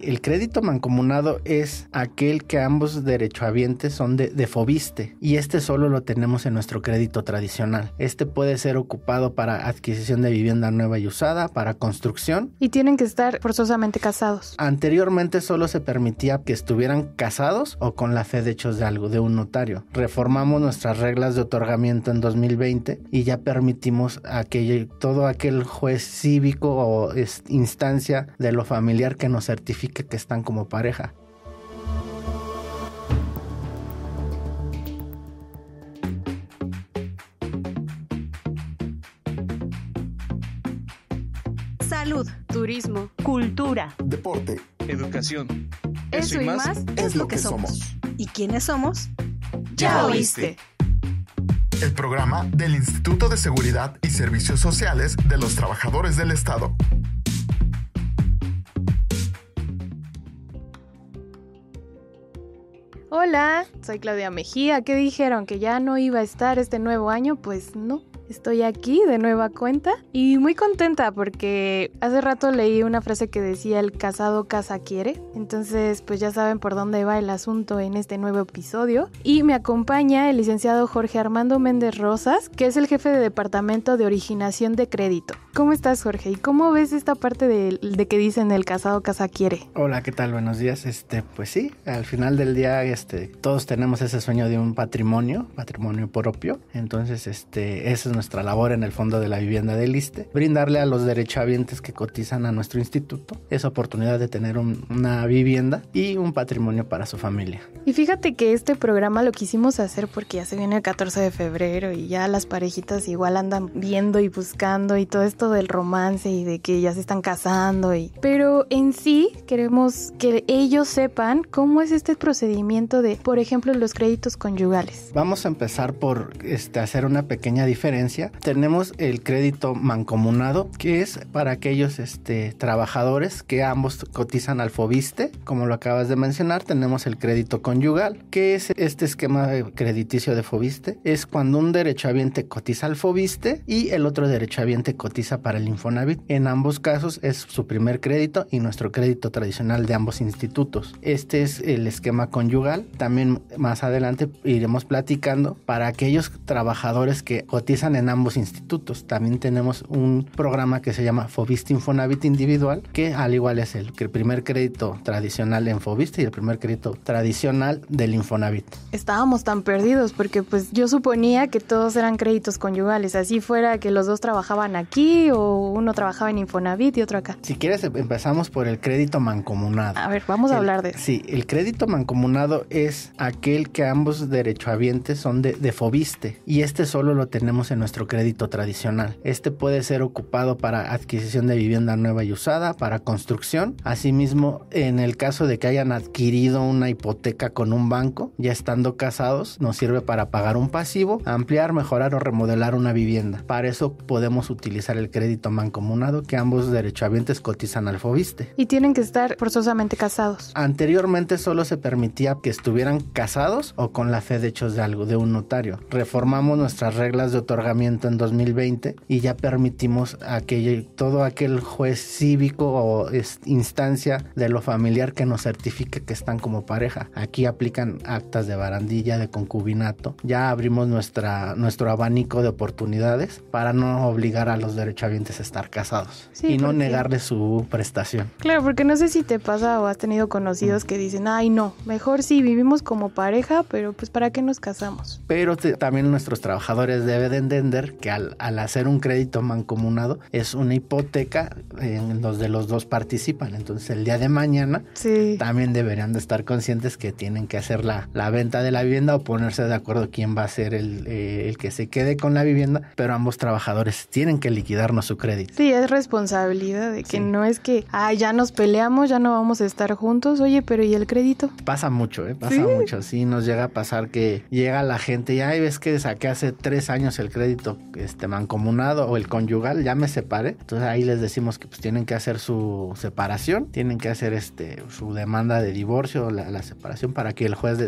El crédito mancomunado es aquel que ambos derechohabientes son de, Fobiste y este solo lo tenemos en nuestro crédito tradicional. Este puede ser ocupado para adquisición de vivienda nueva y usada, para construcción. Y tienen que estar forzosamente casados. Anteriormente solo se permitía que estuvieran casados o con la fe de hechos de algo, de un notario. Reformamos nuestras reglas de otorgamiento en 2020 y ya permitimos a todo aquel juez cívico o instancia de lo familiar que nos certifique que que están como pareja. Salud, turismo, cultura, deporte, educación. Eso, y más, es, lo que, somos. ¿Y quiénes somos? Ya oíste. El programa del Instituto de Seguridad y Servicios Sociales de los Trabajadores del Estado. Hola, soy Claudia Mejía. ¿Qué dijeron? ¿Que ya no iba a estar este nuevo año? Pues no, Estoy aquí de nueva cuenta y muy contenta porque hace rato leí una frase que decía el casado casa quiere. Entonces pues ya saben por dónde va el asunto en este nuevo episodio. Y me acompaña el licenciado Jorge Armando Méndez Rosas, que es el jefe de departamento de originación de crédito. ¿Cómo estás Jorge? ¿Y cómo ves esta parte de, de que dicen el casado casa quiere? Hola, ¿qué tal? Buenos días. Este, pues sí, al final del día este, todos tenemos ese sueño de un patrimonio, patrimonio propio. Entonces este, es nuestra labor en el Fondo de la Vivienda del ISTE, brindarle a los derechohabientes que cotizan a nuestro instituto esa oportunidad de tener una vivienda y un patrimonio para su familia. Y fíjate que este programa lo quisimos hacer porque ya se viene el 14 de febrero y ya las parejitas igual andan viendo y buscando y todo esto del romance y de que ya se están casando y pero en sí queremos que ellos sepan cómo es este procedimiento de, por ejemplo, los créditos conyugales. Vamos a empezar por este, hacer una pequeña diferencia tenemos el crédito mancomunado, que es para aquellos este, trabajadores que ambos cotizan al FOBISTE. Como lo acabas de mencionar, tenemos el crédito conyugal, que es este esquema crediticio de FOBISTE. Es cuando un derechohabiente cotiza al FOBISTE y el otro derechohabiente cotiza para el Infonavit. En ambos casos es su primer crédito y nuestro crédito tradicional de ambos institutos. Este es el esquema conyugal. También más adelante iremos platicando para aquellos trabajadores que cotizan en ambos institutos. También tenemos un programa que se llama Fobiste Infonavit Individual, que al igual es el, que el primer crédito tradicional en Fobiste y el primer crédito tradicional del Infonavit. Estábamos tan perdidos porque pues yo suponía que todos eran créditos conyugales, así fuera que los dos trabajaban aquí o uno trabajaba en Infonavit y otro acá. Si quieres em-, empezamos por el crédito mancomunado. A ver, vamos a hablar de Sí, el crédito mancomunado es aquel que ambos derechohabientes son de, de Fobiste y este solo lo tenemos en nuestro crédito tradicional. Este puede ser ocupado para adquisición de vivienda nueva y usada, para construcción. Asimismo, en el caso de que hayan adquirido una hipoteca con un banco, ya estando casados, nos sirve para pagar un pasivo, ampliar, mejorar o remodelar una vivienda. Para eso podemos utilizar el crédito mancomunado que ambos derechohabientes cotizan al FOBISTE. Y tienen que estar forzosamente casados. Anteriormente solo se permitía que estuvieran casados o con la fe de hechos de algo, de un notario. Reformamos nuestras reglas de otorgamiento en 2020 y ya permitimos a que todo aquel juez cívico o instancia de lo familiar que nos certifique que están como pareja. Aquí aplican actas de barandilla, de concubinato. Ya abrimos nuestra, nuestro abanico de oportunidades para no obligar a los derechohabientes a estar casados y no negarles su prestación. Claro, porque no sé si te pasa o has tenido conocidos que dicen, ay no, mejor sí vivimos como pareja, pero pues para qué nos casamos. Pero también nuestros trabajadores deben de que al, al, hacer un crédito mancomunado es una hipoteca en donde los dos participan. Entonces el día de mañana también deberían de estar conscientes que tienen que hacer la, la, venta de la vivienda o ponerse de acuerdo quién va a ser el, eh, el que se quede con la vivienda, pero ambos trabajadores tienen que liquidarnos su crédito. Sí, es responsabilidad de que no es que, ah, ya nos peleamos, ya no vamos a estar juntos, oye, pero ¿y el crédito? Pasa mucho, ¿eh? Pasa mucho, sí, nos llega a pasar que llega la gente y, ay, ves que saqué hace tres años el crédito este, mancomunado o el conyugal, ya me separé. Entonces ahí les decimos que pues tienen que hacer su separación, tienen que hacer este, su demanda de divorcio, la, la separación para que el juez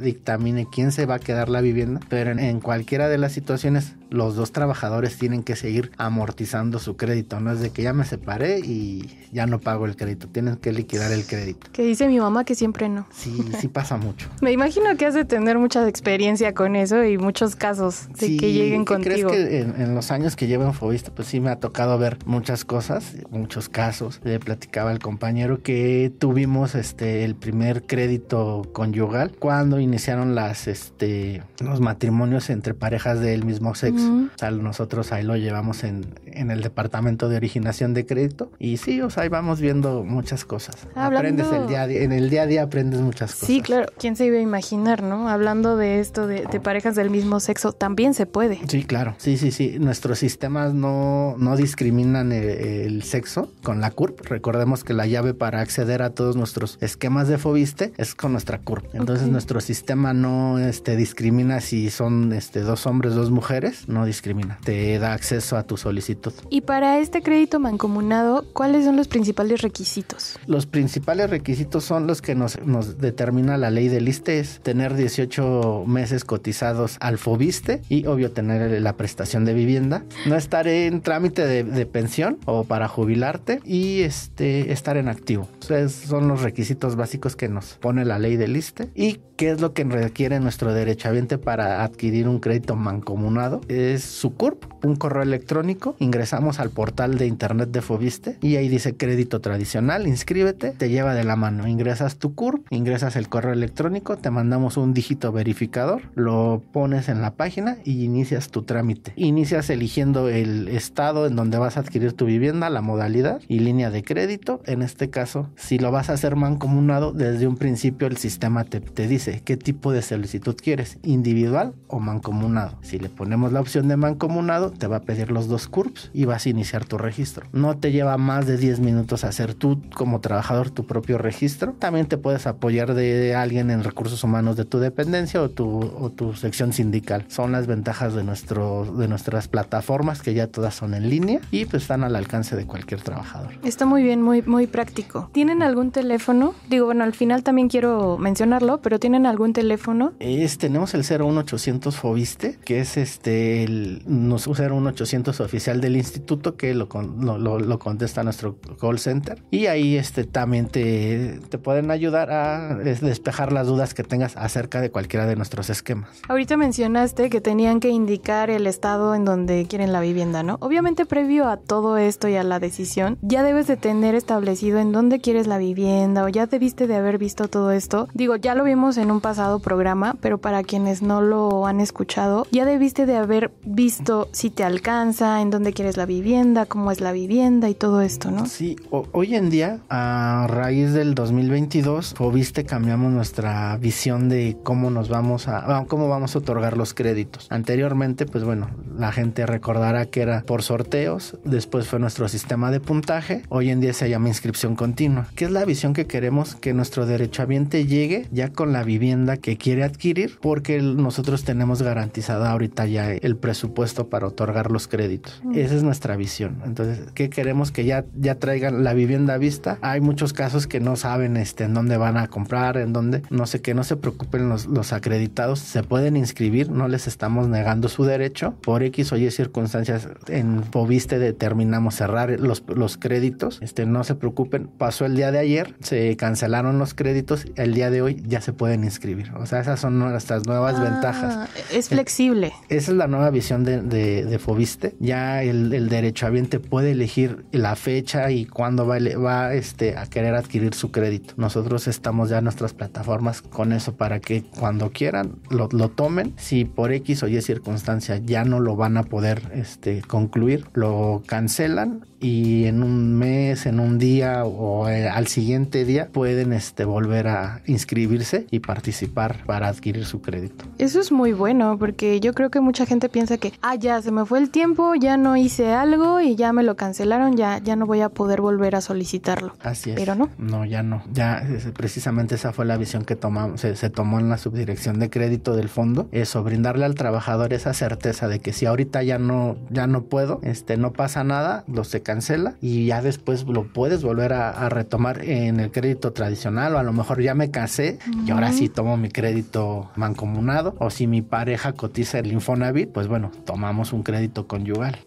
dictamine quién se va a quedar la vivienda. Pero en, cualquiera de las situaciones los dos trabajadores tienen que seguir amortizando su crédito. No es de que ya me separé y ya no pago el crédito. Tienen que liquidar el crédito. Que dice mi mamá que siempre no. Sí, sí pasa mucho. me imagino que has de tener mucha experiencia con eso y muchos casos de que lleguen con ¿Crees que en, los años que llevo en Fobista, pues sí me ha tocado ver muchas cosas, muchos casos? Le platicaba al compañero que tuvimos este el primer crédito conyugal cuando iniciaron las este los matrimonios entre parejas del mismo sexo. O sea, nosotros ahí lo llevamos en, el departamento de originación de crédito y sí, o sea, ahí vamos viendo muchas cosas. Ah, aprendes el día en el día a día aprendes muchas cosas. Sí, claro. ¿Quién se iba a imaginar, no? Hablando de esto de, de parejas del mismo sexo, también se puede. Sí, claro. Sí, sí, sí. Nuestros sistemas no, no discriminan el, sexo con la CURP. Recordemos que la llave para acceder a todos nuestros esquemas de Fobiste es con nuestra CURP. Entonces nuestro sistema no este, discrimina si son este, dos hombres, dos mujeres, no discrimina. Te da acceso a tu solicitud. Y para este crédito mancomunado, ¿cuáles son los principales requisitos? Los principales requisitos son los que nos, nos determina la ley del ISTE, es tener 18 meses cotizados al Fobiste y obvio tener el la prestación de vivienda, no estar en trámite de, pensión o para jubilarte y este, estar en activo. Esos son los requisitos básicos que nos pone la ley del ISTE y qué es lo que requiere nuestro derechohabiente para adquirir un crédito mancomunado. Es su CURP, un correo electrónico. Ingresamos al portal de internet de Fobiste y ahí dice crédito tradicional, inscríbete, te lleva de la mano. Ingresas tu CURP, ingresas el correo electrónico, te mandamos un dígito verificador, lo pones en la página y inicias tu trámite. Inicias eligiendo el estado en donde vas a adquirir tu vivienda, la modalidad y línea de crédito. En este caso, si lo vas a hacer mancomunado, desde un principio el sistema te, dice qué tipo de solicitud quieres, individual o mancomunado. Si le ponemos la opción de mancomunado, te va a pedir los dos curbs y vas a iniciar tu registro. No te lleva más de 10 minutos hacer tú como trabajador tu propio registro. También te puedes apoyar de alguien en recursos humanos de tu dependencia o o tu sección sindical. Son las ventajas de nuestro de nuestras plataformas que ya todas son en línea y pues están al alcance de cualquier trabajador. Está muy bien, muy, muy práctico. ¿Tienen algún teléfono? Digo, bueno, al final también quiero mencionarlo, pero ¿tienen algún teléfono? tenemos el 01800 Fobiste, que es este, el 01800 oficial del instituto que lo, lo, lo, contesta nuestro call center y ahí este, también te pueden ayudar a despejar las dudas que tengas acerca de cualquiera de nuestros esquemas. Ahorita mencionaste que tenían que indicar el estado en donde quieren la vivienda, ¿no? Obviamente previo a todo esto y a la decisión, ya debes de tener establecido en dónde quieres la vivienda o ya debiste de haber visto todo esto. Digo, ya lo vimos en un pasado programa, pero para quienes no lo han escuchado, ya debiste de haber visto si te alcanza, en dónde quieres la vivienda, cómo es la vivienda y todo esto, ¿no? Sí, hoy en día, a raíz del 2022, viste cambiamos nuestra visión de cómo nos vamos a, cómo vamos a otorgar los créditos. Anteriormente, pues bueno, la gente recordará que era por sorteos, después fue nuestro sistema de puntaje, hoy en día se llama inscripción continua, que es la visión que queremos que nuestro derechohabiente llegue ya con la vivienda que quiere adquirir, porque nosotros tenemos garantizada ahorita ya el presupuesto para otorgar los créditos. Mm. Esa es nuestra visión. Entonces, ¿qué queremos que ya, ya traigan la vivienda a vista? Hay muchos casos que no saben este, en dónde van a comprar, en dónde, no sé qué, no se preocupen los, los acreditados, se pueden inscribir, no les estamos negando su derecho por X o Y circunstancias en Fobiste determinamos cerrar los, créditos, este, no se preocupen, pasó el día de ayer, se cancelaron los créditos, el día de hoy ya se pueden inscribir. O sea, esas son nuestras nuevas ah, ventajas. Es flexible. E, esa es la nueva visión de, de, Fobiste. Ya el, el, derechohabiente puede elegir la fecha y cuándo va, va este, a querer adquirir su crédito. Nosotros estamos ya en nuestras plataformas con eso para que cuando quieran lo, lo tomen. Si por X o Y circunstancias ya no lo van a poder este, concluir. Lo cancelan y en un mes, en un día o eh, al siguiente día pueden este, volver a inscribirse y participar para adquirir su crédito. Eso es muy bueno porque yo creo que mucha gente piensa que, ah, ya se me fue el tiempo, ya no hice algo y ya me lo cancelaron, ya, ya no voy a poder volver a solicitarlo. Así es. Pero no. No, ya no. Ya precisamente esa fue la visión que tomamos, se, tomó en la subdirección de crédito del fondo, eso, brindarle al trabajador esa certeza de que si ahorita ya no, ya no puedo, este, no pasa nada, los cancela y ya después lo puedes volver a, retomar en el crédito tradicional o a lo mejor ya me casé y ahora sí tomo mi crédito mancomunado o si mi pareja cotiza el Infonavit, pues bueno, tomamos un crédito conyugal.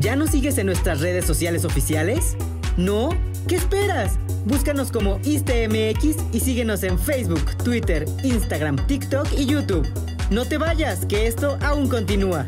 ¿Ya no sigues en nuestras redes sociales oficiales? ¿No? ¿Qué esperas? Búscanos como ISTMX y síguenos en Facebook, Twitter, Instagram, TikTok y YouTube. No te vayas, que esto aún continúa.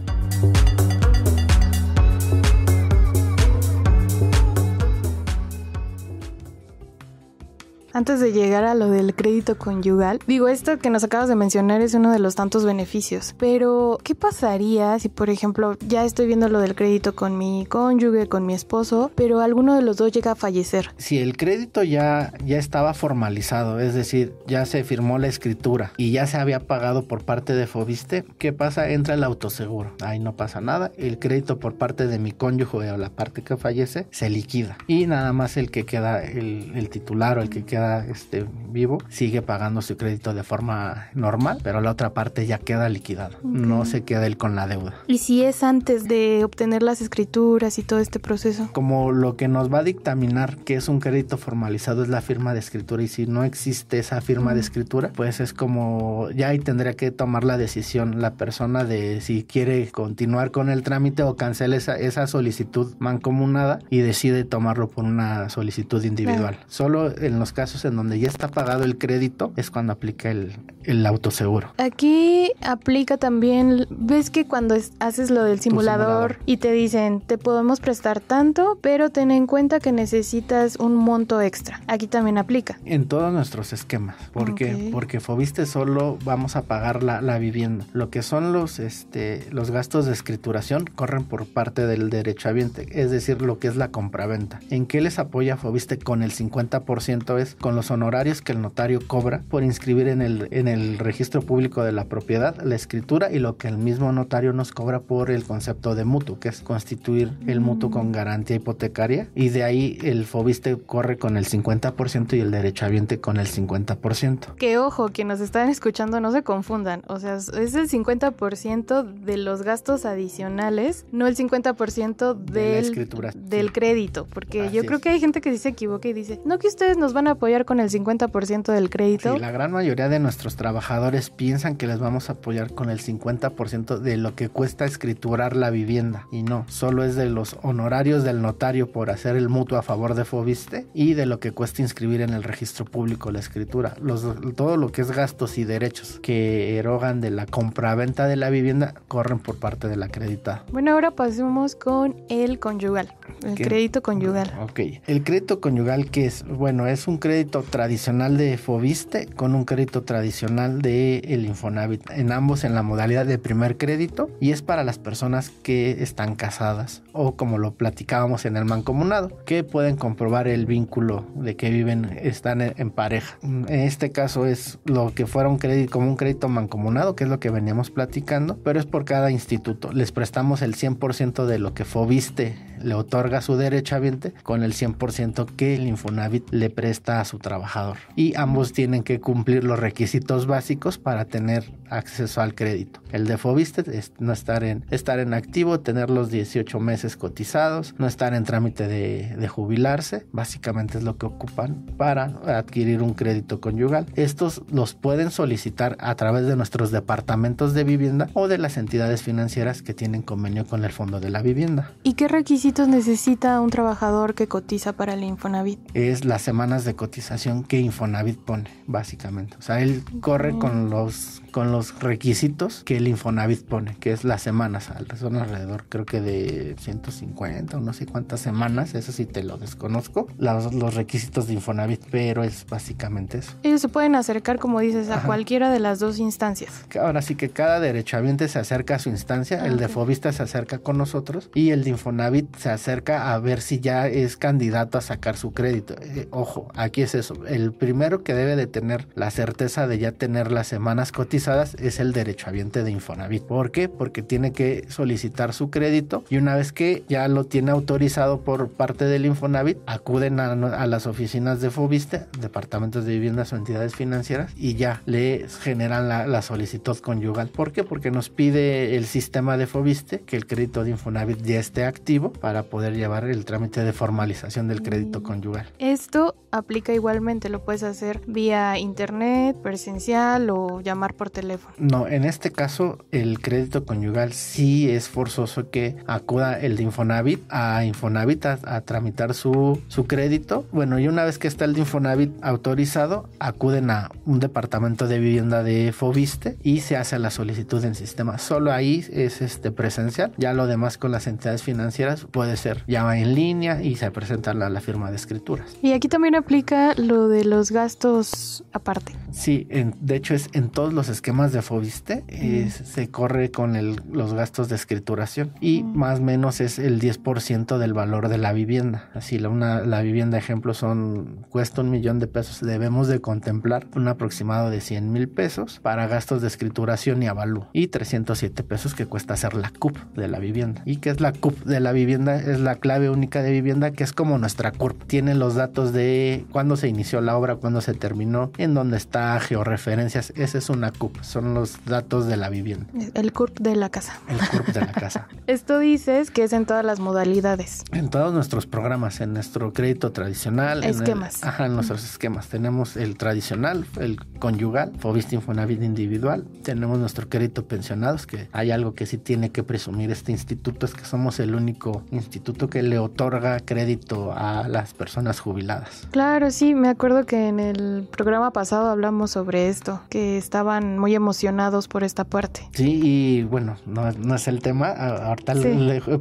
Antes de llegar a lo del crédito conyugal, digo, esto que nos acabas de mencionar es uno de los tantos beneficios, pero ¿qué pasaría si, por ejemplo, ya estoy viendo lo del crédito con mi cónyuge, con mi esposo, pero alguno de los dos llega a fallecer? Si el crédito ya, ya estaba formalizado, es decir, ya se firmó la escritura y ya se había pagado por parte de Fobiste, ¿qué pasa? Entra el autoseguro, ahí no pasa nada, el crédito por parte de mi cónyuge o la parte que fallece se liquida y nada más el que queda, el titular o el que queda este, vivo, sigue pagando su crédito de forma normal, pero la otra parte ya queda liquidada. No se queda él con la deuda. ¿Y si es antes de obtener las escrituras y todo este proceso? Como lo que nos va a dictaminar que es un crédito formalizado es la firma de escritura y si no existe esa firma de escritura, pues es como ya ahí tendría que tomar la decisión la persona de si quiere continuar con el trámite o cancela esa, esa solicitud mancomunada y decide tomarlo por una solicitud individual. Solo en los casos en donde ya está pagado el crédito es cuando aplica el, el autoseguro. Aquí aplica también, ves que cuando haces lo del simulador, y te dicen, te podemos prestar tanto, pero ten en cuenta que necesitas un monto extra. Aquí también aplica. En todos nuestros esquemas. ¿Por Porque Fobiste solo vamos a pagar la, vivienda. Lo que son los, este, los gastos de escrituración corren por parte del derechohabiente, es decir, lo que es la compraventa. ¿En qué les apoya Fobiste con el 50%? es con los honorarios que el notario cobra por inscribir en el, en el registro público de la propiedad la escritura y lo que el mismo notario nos cobra por el concepto de mutuo, que es constituir el mutuo con garantía hipotecaria y de ahí el FOBISTE corre con el 50% y el derechohabiente con el 50%. Que ojo, que nos están escuchando no se confundan, o sea, es el 50% de los gastos adicionales, no el 50% del, de la escritura, del crédito, porque yo creo que hay gente que se equivoca y dice, no que ustedes nos van a poder con el 50% del crédito. la gran mayoría de nuestros trabajadores piensan que les vamos a apoyar con el 50% de lo que cuesta escriturar la vivienda. Y no, solo es de los honorarios del notario por hacer el mutuo a favor de Fobiste y de lo que cuesta inscribir en el registro público la escritura. Los, todo lo que es gastos y derechos que erogan de la compraventa de la vivienda corren por parte de la acreditada. Bueno, ahora pasemos con el conyugal, el crédito conyugal. Ok, el crédito conyugal que es, bueno, es un crédito crédito tradicional de Fobiste con un crédito tradicional de el Infonavit, en ambos en la modalidad de primer crédito y es para las personas que están casadas o como lo platicábamos en el mancomunado, que pueden comprobar el vínculo de que viven, están en pareja. En este caso es lo que fuera un crédito, como un crédito mancomunado, que es lo que veníamos platicando, pero es por cada instituto. Les prestamos el 100% de lo que Fobiste le otorga a su derechohabiente con el 100% que el Infonavit le presta a su trabajador. Y ambos tienen que cumplir los requisitos básicos para tener acceso al crédito. El de Fobiste es no estar en, estar en activo, tener los 18 meses cotizados, no están en trámite de, de jubilarse, básicamente es lo que ocupan para adquirir un crédito conyugal. Estos los pueden solicitar a través de nuestros departamentos de vivienda o de las entidades financieras que tienen convenio con el Fondo de la Vivienda. ¿Y qué requisitos necesita un trabajador que cotiza para el Infonavit? Es las semanas de cotización que Infonavit pone, básicamente. O sea, él corre con los con los requisitos que el Infonavit pone, que es las semanas, son alrededor creo que de 150 o no sé cuántas semanas, eso sí te lo desconozco, los, requisitos de Infonavit, pero es básicamente eso. Ellos se pueden acercar, como dices, a cualquiera de las dos instancias. Ahora sí que cada derechohabiente se acerca a su instancia, ah, el de Fobista se acerca con nosotros y el de Infonavit se acerca a ver si ya es candidato a sacar su crédito. Eh, ojo, aquí es eso, el primero que debe de tener la certeza de ya tener las semanas cotizadas, es el derechohabiente de Infonavit. ¿Por qué? Porque tiene que solicitar su crédito y una vez que ya lo tiene autorizado por parte del Infonavit, acuden a, las oficinas de Fobiste, departamentos de viviendas o entidades financieras y ya le generan la, solicitud conyugal. ¿Por qué? Porque nos pide el sistema de Fobiste que el crédito de Infonavit ya esté activo para poder llevar el trámite de formalización del crédito mm. conyugal. Esto aplica igualmente, lo puedes hacer vía internet, presencial o llamar por teléfono. No, en este caso el crédito conyugal sí es forzoso que acuda el de Infonavit a Infonavit a, tramitar su, su, crédito. Bueno, y una vez que está el de Infonavit autorizado, acuden a un departamento de vivienda de Fobiste y se hace la solicitud en sistema. Solo ahí es este presencial. Ya lo demás con las entidades financieras puede ser ya en línea y se presenta la, la firma de escrituras. Y aquí también aplica lo de los gastos aparte. Sí, de hecho es en todos los esquemas de FOBISTE eh, se corre con los gastos de escrituración y más o menos es el 10% del valor de la vivienda. Así, la, una, la vivienda, ejemplo, son cuesta un millón de pesos. Debemos de contemplar un aproximado de 100 mil pesos para gastos de escrituración y avalúo y 307 pesos que cuesta hacer la CUP de la vivienda. ¿Y qué es la CUP de la vivienda? Es la clave única de vivienda que es como nuestra CURP. Tiene los datos de cuándo se inició la obra, cuándo se terminó, en dónde está, georreferencias. Esa es una CUP son los datos de la vivienda. El CURP de la casa. El CURP de la casa. Esto dices que es en todas las modalidades. En todos nuestros programas, en nuestro crédito tradicional. Esquemas. En ajá, en nuestros esquemas. Tenemos el tradicional, el conyugal, una Infonavit individual. Tenemos nuestro crédito pensionados, que hay algo que sí tiene que presumir este instituto, es que somos el único instituto que le otorga crédito a las personas jubiladas. Claro, sí, me acuerdo que en el programa pasado hablamos sobre esto, que estaban muy emocionados por esta parte. Sí, y bueno, no, es el tema, ahorita sí.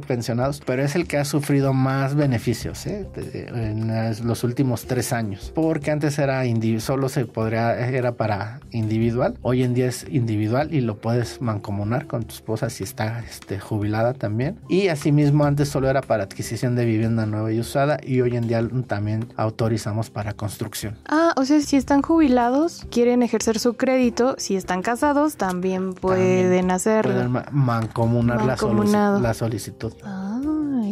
pensionados, pero es el que ha sufrido más beneficios ¿eh? en los últimos tres años, porque antes era solo se podría, era para individual, hoy en día es individual y lo puedes mancomunar con tu esposa si está este, jubilada también. Y asimismo, antes solo era para adquisición de vivienda nueva y usada, y hoy en día también autorizamos para construcción. Ah, o sea, si están jubilados, quieren ejercer su crédito, si están casados, también pueden hacer... mancomunar la, la solicitud. Ah,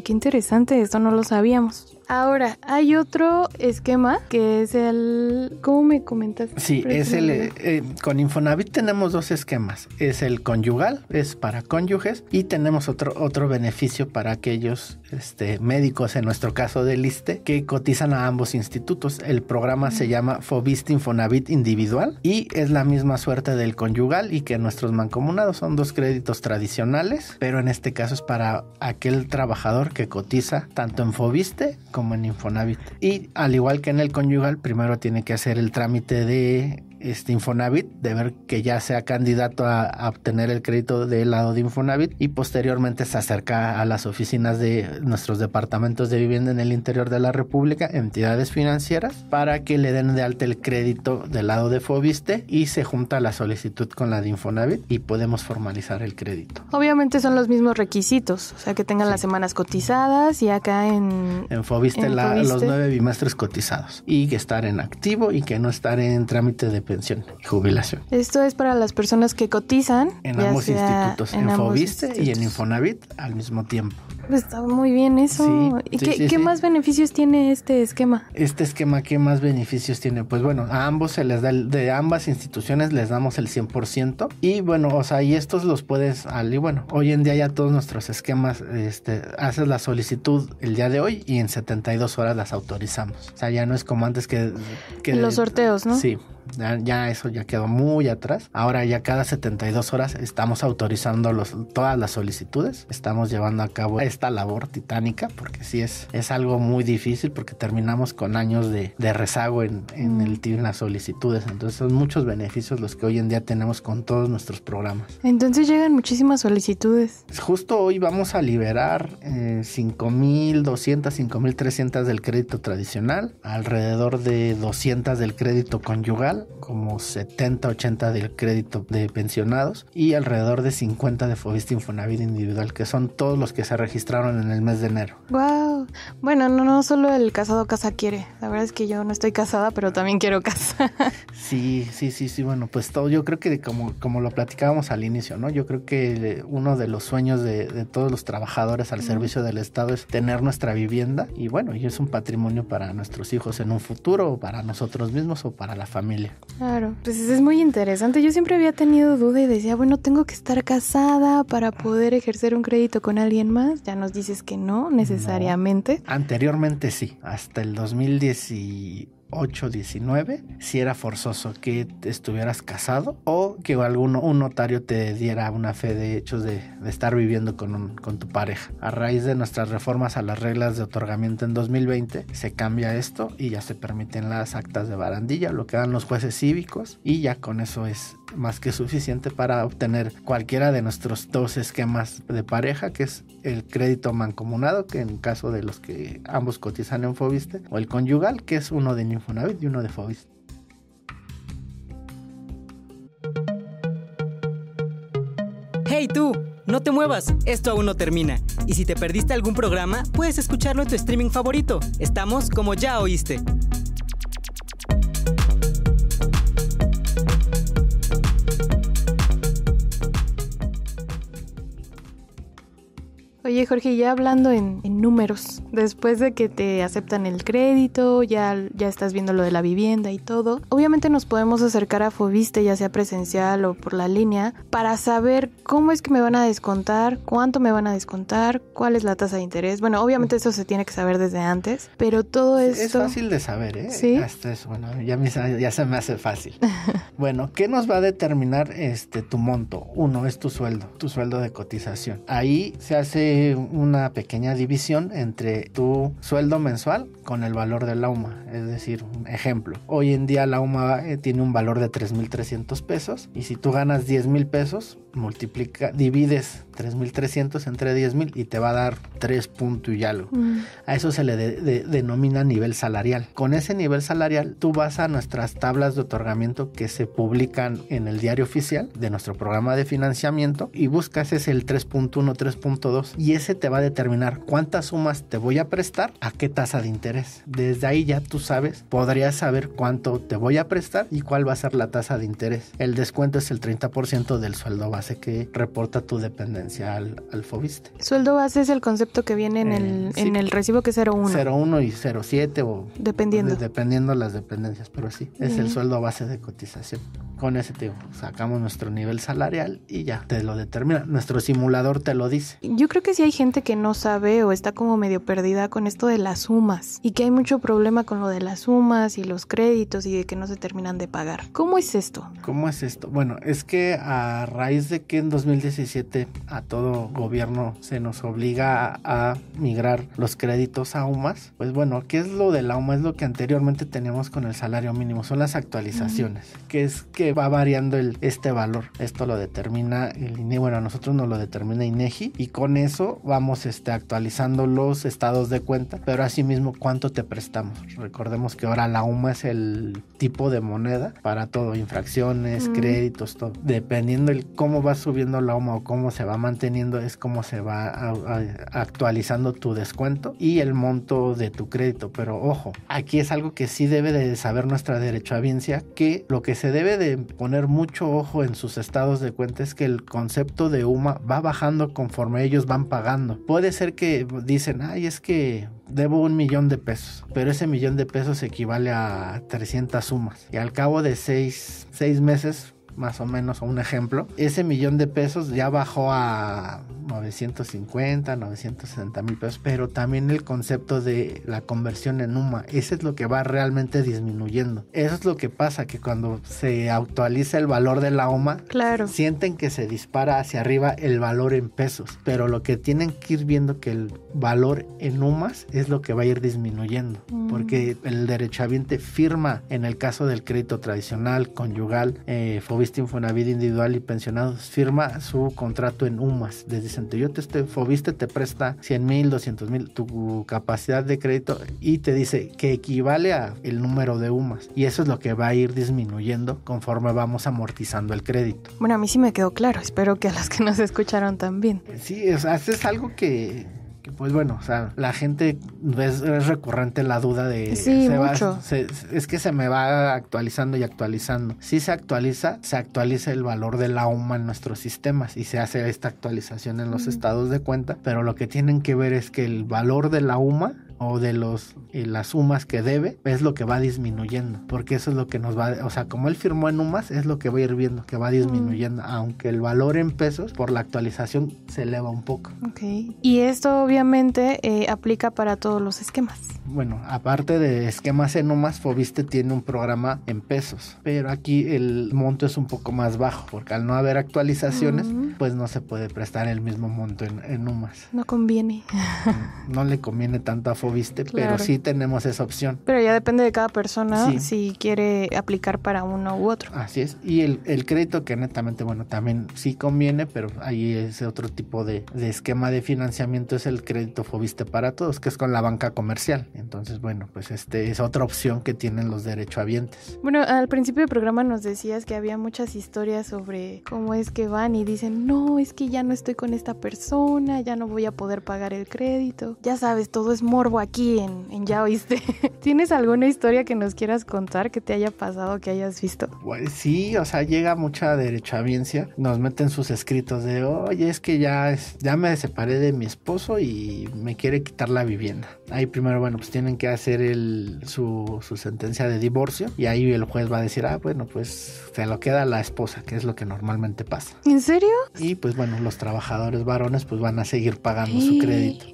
qué interesante, esto no lo sabíamos. Ahora, hay otro esquema que es el... ¿Cómo me comentas? Sí, es el... Eh, con Infonavit tenemos dos esquemas. Es el conyugal, es para cónyuges, y tenemos otro, otro beneficio para aquellos este, médicos, en nuestro caso del liste que cotizan a ambos institutos. El programa se llama Fobist Infonavit Individual y es la misma suerte del conyugal y que nuestros mancomunados son dos créditos tradicionales, pero en este caso es para aquel trabajador que cotiza tanto en Fobiste como en Infonavit. Y al igual que en el conyugal, primero tiene que hacer el trámite de este Infonavit, de ver que ya sea candidato a, obtener el crédito del lado de Infonavit y posteriormente se acerca a las oficinas de nuestros departamentos de vivienda en el interior de la República, entidades financieras, para que le den de alta el crédito del lado de Fobiste y se junta la solicitud con la de Infonavit y podemos formalizar el crédito. Obviamente son los mismos requisitos, o sea que tengan las semanas cotizadas y acá en... En Fobiste. los nueve bimestres cotizados y que estar en activo y que no estar en trámite de pensión y jubilación. Esto es para las personas que cotizan. En ambos institutos, en, y en Infonavit al mismo tiempo. está muy bien eso. ¿Y qué, más beneficios tiene este esquema? Este esquema, ¿qué más beneficios tiene? Pues bueno, a ambos se les da, de ambas instituciones les damos el 100%. Y bueno, o sea, y estos los puedes, y bueno, hoy en día ya todos nuestros esquemas, este, haces la solicitud el día de hoy y en 72 horas las autorizamos. O sea, ya no es como antes que... que los sorteos, ¿no? Sí. Ya, eso ya quedó muy atrás. Ahora ya cada 72 horas estamos autorizando los, todas las solicitudes. Estamos llevando a cabo esta labor titánica porque sí es, es algo muy difícil porque terminamos con años de, rezago en, mm. el en las solicitudes. Entonces son muchos beneficios los que hoy en día tenemos con todos nuestros programas. Entonces llegan muchísimas solicitudes. Justo hoy vamos a liberar 5.200, eh, 5.300 del crédito tradicional, alrededor de 200 del crédito conyugal como 70-80 del crédito de pensionados y alrededor de 50 de Fobista Infonavit individual, que son todos los que se registraron en el mes de enero. ¡Wow! Bueno, no, no solo el casado casa quiere. La verdad es que yo no estoy casada, pero también quiero casa. sí, sí, sí, sí. Bueno, pues todo, yo creo que como, como lo platicábamos al inicio, ¿no? Yo creo que eh, uno de los sueños de, todos los trabajadores al servicio del Estado es tener nuestra vivienda y bueno, y es un patrimonio para nuestros hijos en un futuro, para nosotros mismos o para la familia. Claro, pues es muy interesante. Yo siempre había tenido duda y decía, bueno, tengo que estar casada para poder ejercer un crédito con alguien más. Ya nos dices que no necesariamente. Anteriormente sí, hasta el 2018 819 si era forzoso que estuvieras casado o que alguno, un notario te diera una fe de hechos de, estar viviendo con, con tu pareja. A raíz de nuestras reformas a las reglas de otorgamiento en 2020 se cambia esto y ya se permiten las actas de barandilla, lo que dan los jueces cívicos y ya con eso es más que suficiente para obtener cualquiera de nuestros dos esquemas de pareja, que es el crédito mancomunado, que en caso de los que ambos cotizan en Fobiste, o el conyugal, que es uno de Infonavit y uno de Fobiste. ¡Hey tú! No te muevas, esto aún no termina. Y si te perdiste algún programa, puedes escucharlo en tu streaming favorito. Estamos como ya oíste. Oye Jorge, ya hablando en, números, después de que te aceptan el crédito, ya, ya estás viendo lo de la vivienda y todo, obviamente nos podemos acercar a Fobiste, ya sea presencial o por la línea, para saber cómo es que me van a descontar, cuánto me van a descontar, cuál es la tasa de interés. Bueno, obviamente eso se tiene que saber desde antes, pero todo esto... Es fácil de saber, ¿eh? Sí. ya, se me hace fácil. bueno, ¿qué nos va a determinar este, tu monto? Uno, es tu sueldo, tu sueldo de cotización. Ahí se hace una pequeña división entre tu sueldo mensual con el valor de la UMA, Es decir, un ejemplo, hoy en día la UMA eh, tiene un valor de 3.300 pesos y si tú ganas 10.000 pesos, multiplica, divides 3.300 entre 10.000 y te va a dar 3 puntos y algo. Mm. A eso se le denomina nivel salarial. Con ese nivel salarial tú vas a nuestras tablas de otorgamiento que se publican en el diario oficial de nuestro programa de financiamiento y buscas es el 3.1, 3.2 y y ese te va a determinar cuántas sumas te voy a prestar a qué tasa de interés. Desde ahí ya tú sabes, podrías saber cuánto te voy a prestar y cuál va a ser la tasa de interés. El descuento es el 30% del sueldo base que reporta tu dependencia al, al FOBISTE. Sueldo base es el concepto que viene en, eh, el, en el recibo que es 01. 01 y 07 o... Dependiendo. dependiendo las dependencias, pero sí, es el sueldo base de cotización. Con ese tipo, sacamos nuestro nivel salarial y ya te lo determina. Nuestro simulador te lo dice. Yo creo que hay gente que no sabe o está como medio perdida con esto de las sumas y que hay mucho problema con lo de las sumas y los créditos y de que no se terminan de pagar. ¿Cómo es esto? ¿Cómo es esto? Bueno, es que a raíz de que en 2017 a todo gobierno se nos obliga a, migrar los créditos a UMAS, pues bueno, ¿qué es lo de la UMA? Es lo que anteriormente teníamos con el salario mínimo, son las actualizaciones, que es que va variando el, este valor. Esto lo determina el INE, bueno, a nosotros nos lo determina INEGI y con eso vamos este, actualizando los estados de cuenta, pero asimismo cuánto te prestamos. Recordemos que ahora la UMA es el tipo de moneda para todo, infracciones, mm. créditos, todo. Dependiendo el cómo va subiendo la UMA o cómo se va manteniendo, es cómo se va actualizando tu descuento y el monto de tu crédito. Pero ojo, aquí es algo que sí debe de saber nuestra derechohabiencia, que lo que se debe de poner mucho ojo en sus estados de cuenta es que el concepto de UMA va bajando conforme ellos van pagando. Puede ser que dicen, ay, es que debo un millón de pesos, pero ese millón de pesos equivale a 300 sumas. Y al cabo de seis, seis meses más o menos, un ejemplo, ese millón de pesos ya bajó a 950, 960 mil pesos, pero también el concepto de la conversión en UMA, ese es lo que va realmente disminuyendo. Eso es lo que pasa, que cuando se actualiza el valor de la UMA, claro. sienten que se dispara hacia arriba el valor en pesos, pero lo que tienen que ir viendo que el valor en UMAS es lo que va a ir disminuyendo, mm. porque el derechohabiente firma en el caso del crédito tradicional, conyugal, eh, una este vida Individual y Pensionados firma su contrato en UMAS. desde dicen, yo te estoy, Fobiste te presta 100 mil, 200 mil, tu capacidad de crédito y te dice que equivale a el número de UMAS. Y eso es lo que va a ir disminuyendo conforme vamos amortizando el crédito. Bueno, a mí sí me quedó claro, espero que a las que nos escucharon también. Sí, o sea, es algo que pues bueno, o sea, la gente es, recurrente la duda de... Sí, es que se me va actualizando y actualizando. Si se actualiza, se actualiza el valor de la UMA en nuestros sistemas y se hace esta actualización en los estados de cuenta, pero lo que tienen que ver es que el valor de la UMA o de los, eh, las sumas que debe, es lo que va disminuyendo, porque eso es lo que nos va, o sea, como él firmó en UMAS, es lo que va a ir viendo, que va mm. disminuyendo, aunque el valor en pesos por la actualización se eleva un poco. Ok, y esto obviamente eh, aplica para todos los esquemas. Bueno, aparte de esquemas en UMAS, Fobiste tiene un programa en pesos, pero aquí el monto es un poco más bajo, porque al no haber actualizaciones, mm. pues no se puede prestar el mismo monto en, UMAS. No conviene. No, no le conviene tanto a Fobiste ¿viste? Pero sí tenemos esa opción. Pero ya depende de cada persona si quiere aplicar para uno u otro. Así es. Y el, crédito que netamente, bueno, también sí conviene, pero ahí ese otro tipo de, esquema de financiamiento, es el crédito Fobiste para todos, que es con la banca comercial. Entonces, bueno, pues este es otra opción que tienen los derechohabientes. Bueno, al principio del programa nos decías que había muchas historias sobre cómo es que van y dicen, no, es que ya no estoy con esta persona, ya no voy a poder pagar el crédito. Ya sabes, todo es morbo aquí en, Ya Oíste. ¿Tienes alguna historia que nos quieras contar que te haya pasado, que hayas visto? Pues sí, o sea, llega mucha derechaviencia, nos meten sus escritos de, oye, es que ya, ya me separé de mi esposo y me quiere quitar la vivienda. Ahí primero, bueno, pues tienen que hacer el, su, sentencia de divorcio y ahí el juez va a decir, ah, bueno, pues se lo queda la esposa, que es lo que normalmente pasa. ¿En serio? Y pues bueno, los trabajadores varones pues van a seguir pagando su crédito.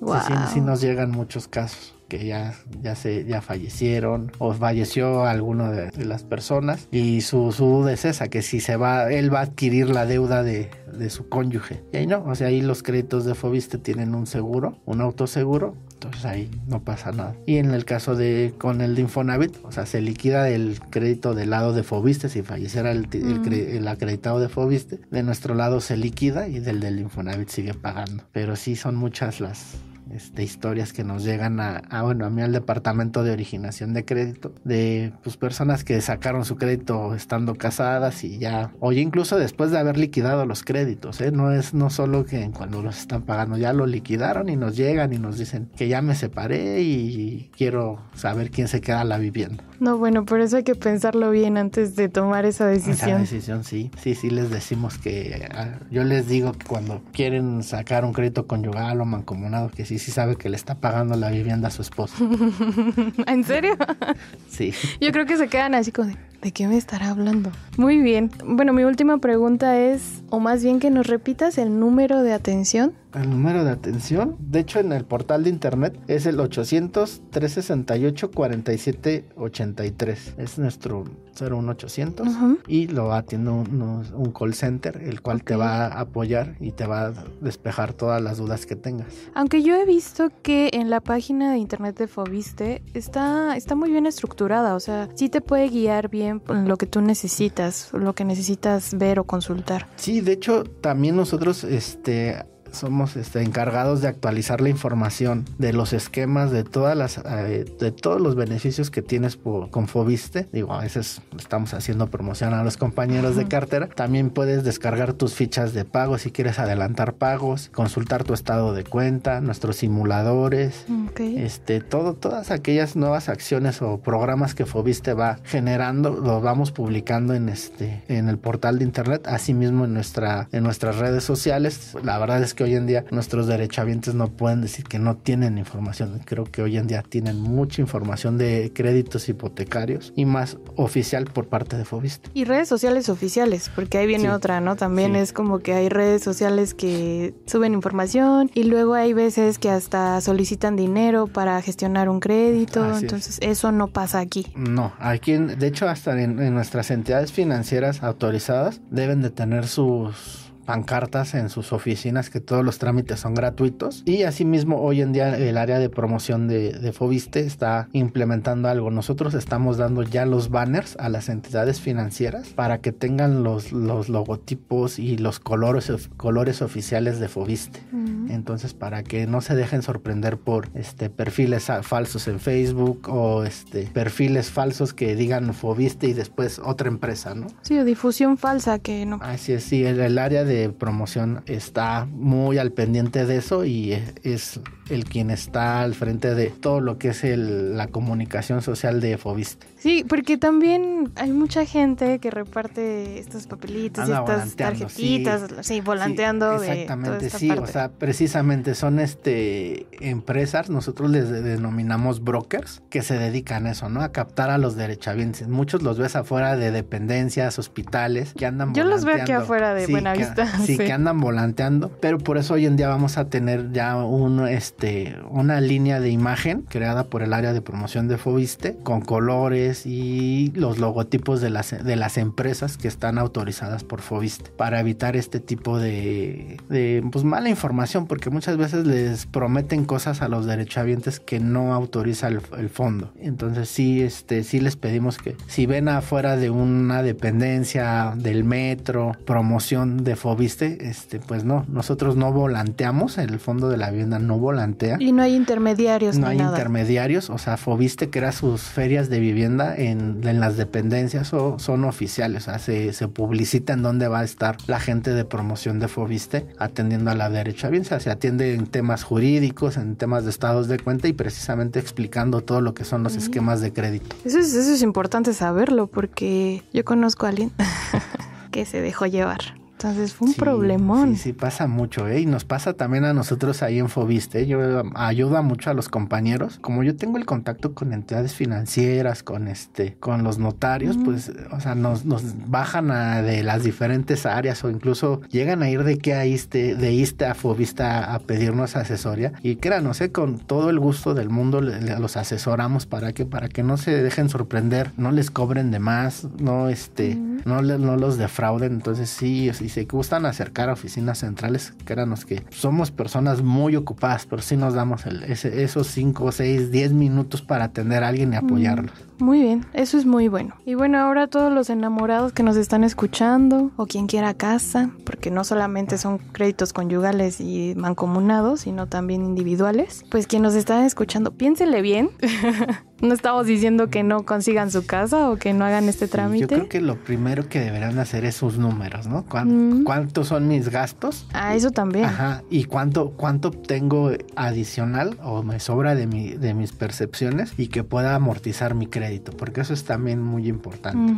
Si nos llegan muchos casos ya, ya, se, ya fallecieron o falleció alguno de, las personas. Y su, su, duda es esa, que si se va, él va a adquirir la deuda de, de su cónyuge. Y ahí no, o sea, ahí los créditos de Fobiste tienen un seguro, un autoseguro entonces ahí no pasa nada. Y en el caso de con el de Infonavit, o sea, se liquida el crédito del lado de Fobiste, si falleciera el, mm. el, acreditado de Fobiste, de nuestro lado se liquida y del del Infonavit sigue pagando. Pero sí son muchas las este, historias que nos llegan a, bueno, a mí al departamento de originación de crédito, de pues, personas que sacaron su crédito estando casadas y ya, o incluso después de haber liquidado los créditos, ¿eh? no es no solo que cuando los están pagando ya lo liquidaron y nos llegan y nos dicen que ya me separé y quiero saber quién se queda la vivienda. No, bueno, por eso hay que pensarlo bien antes de tomar esa decisión. Esa decisión, sí, sí, sí les decimos que, ah, yo les digo que cuando quieren sacar un crédito conyugal o mancomunado, que sí y sí sabe que le está pagando la vivienda a su esposo. ¿En serio? sí. Yo creo que se quedan así como ¿De qué me estará hablando? Muy bien. Bueno, mi última pregunta es, o más bien que nos repitas el número de atención. El número de atención, de hecho en el portal de internet es el 800 368 83. Es nuestro 01800 y lo atiende un, un, call center, el cual te va a apoyar y te va a despejar todas las dudas que tengas. Aunque yo he visto que en la página de internet de Fobiste está, está muy bien estructurada, o sea, sí te puede guiar bien lo que tú necesitas, lo que necesitas ver o consultar. Sí, de hecho, también nosotros, este, somos este, encargados de actualizar la información de los esquemas, de todas las, eh, de todos los beneficios que tienes con Fobiste. Digo, a veces estamos haciendo promoción a los compañeros de cartera. También puedes descargar tus fichas de pago si quieres adelantar pagos, consultar tu estado de cuenta, nuestros simuladores, este, todo, todas aquellas nuevas acciones o programas que Fobiste va generando, los vamos publicando en este, en el portal de internet, asimismo en nuestra, en nuestras redes sociales. La verdad es que hoy en día nuestros derechohabientes no pueden decir que no tienen información. Creo que hoy en día tienen mucha información de créditos hipotecarios y más oficial por parte de Fobiste. Y redes sociales oficiales, porque ahí viene otra, ¿no? También es como que hay redes sociales que suben información y luego hay veces que hasta solicitan dinero para gestionar un crédito. Entonces, eso no pasa aquí. No, aquí, de hecho, hasta en nuestras entidades financieras autorizadas deben de tener sus pancartas en sus oficinas que todos los trámites son gratuitos. Y asimismo, hoy en día el área de promoción de, de Fobiste está implementando algo. Nosotros estamos dando ya los banners a las entidades financieras para que tengan los, los logotipos y los colores, colores oficiales de Fobiste. Entonces, para que no se dejen sorprender por este, perfiles falsos en Facebook o este, perfiles falsos que digan Fobiste y después otra empresa, ¿no? Sí, o difusión falsa que no. Así es, sí, el área de promoción está muy al pendiente de eso y es el quien está al frente de todo lo que es la comunicación social de Fobist. Sí, porque también hay mucha gente que reparte estos papelitos, y estas tarjetitas, sí, volanteando. exactamente, sí, o sea, precisamente son este empresas, nosotros les denominamos brokers, que se dedican a eso, ¿no? A captar a los derechavientes. Muchos los ves afuera de dependencias, hospitales, que andan Yo los veo aquí afuera de Buena Vista. Sí, que andan volanteando. Pero por eso hoy en día vamos a tener ya un, este, una línea de imagen creada por el área de promoción de Fobiste con colores y los logotipos de las, de las empresas que están autorizadas por Fobiste para evitar este tipo de, de pues, mala información porque muchas veces les prometen cosas a los derechohabientes que no autoriza el, fondo. Entonces sí, este, sí les pedimos que si ven afuera de una dependencia del metro, promoción de Fobiste, Foviste, este, pues no, nosotros no volanteamos, el fondo de la vivienda no volantea. Y no hay intermediarios. No hay intermediarios, o sea, Fobiste crea sus ferias de vivienda en, las dependencias o son oficiales, o sea, se, publicita en dónde va a estar la gente de promoción de Fobiste atendiendo a la derecha bien, o sea, se atiende en temas jurídicos, en temas de estados de cuenta y precisamente explicando todo lo que son los esquemas de crédito. Eso es, eso es importante saberlo porque yo conozco a alguien que se dejó llevar entonces fue un problemón. Sí, sí, pasa mucho, ¿eh? Y nos pasa también a nosotros ahí en Fobiste. ¿eh? Yo ayuda mucho a los compañeros. Como yo tengo el contacto con entidades financieras, con este, con los notarios, pues, o sea, nos, nos bajan de las diferentes áreas o incluso llegan a ir de que a ISTE, a Fobista a pedirnos asesoría. Y créanme, ¿eh? sé con todo el gusto del mundo los asesoramos para que, para que no se dejen sorprender, no les cobren de más, no este, no, no los defrauden. Entonces sí, sí se gustan acercar a oficinas centrales, créanos que somos personas muy ocupadas, pero sí nos damos el, esos 5, 6, 10 minutos para atender a alguien y mm, apoyarlos. Muy bien, eso es muy bueno. Y bueno, ahora todos los enamorados que nos están escuchando o quien quiera casa, porque no solamente son créditos conyugales y mancomunados, sino también individuales, pues quien nos está escuchando, piénsele bien. No estamos diciendo que no consigan su casa o que no hagan este trámite. Yo creo que lo primero que deberán hacer es sus números, ¿no? Mm. ¿Cuántos son mis gastos? Ah, eso también. Ajá. ¿Y cuánto, cuánto tengo adicional o me sobra de, mi, de mis percepciones y que pueda amortizar mi crédito? Porque eso es también muy importante.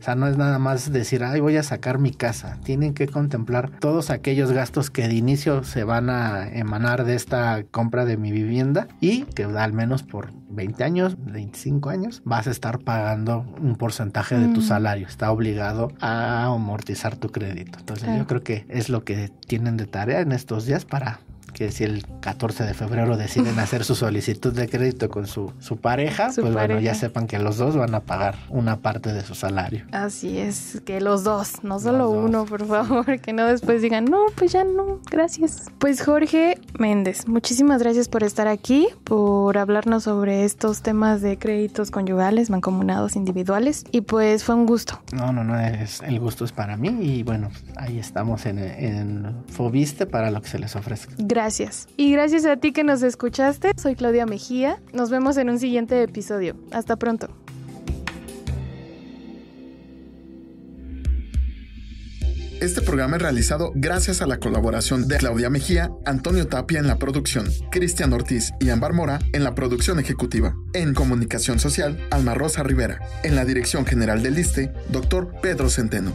O sea, no es nada más decir, ay, voy a sacar mi casa. Tienen que contemplar todos aquellos gastos que de inicio se van a emanar de esta compra de mi vivienda y que al menos por 20 años 25 años, vas a estar pagando un porcentaje de tu mm. salario. Está obligado a amortizar tu crédito. Entonces yo creo que es lo que tienen de tarea en estos días para que si el 14 de febrero deciden hacer su solicitud de crédito con su, su pareja, pues bueno, ya sepan que los dos van a pagar una parte de su salario. Así es, que los dos, no solo uno, por favor, que no después digan, no, pues ya no, gracias. Pues Jorge Méndez, muchísimas gracias por estar aquí, por hablarnos sobre estos temas de créditos conyugales, mancomunados, individuales, y pues fue un gusto. No, no, no, es, el gusto es para mí y bueno, ahí estamos en, en Fobiste para lo que se les ofrezca. Gracias Gracias. Y gracias a ti que nos escuchaste. Soy Claudia Mejía. Nos vemos en un siguiente episodio. Hasta pronto. Este programa es realizado gracias a la colaboración de Claudia Mejía, Antonio Tapia en la producción, Cristian Ortiz y Ambar Mora en la producción ejecutiva. En comunicación social, Alma Rosa Rivera. En la dirección general del ISTE, doctor Pedro Centeno.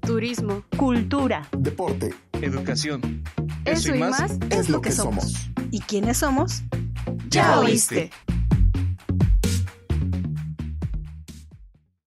turismo, cultura, deporte, educación. Eso, y, más, es, lo que, somos. somos. ¿Y quiénes somos? Ya oíste.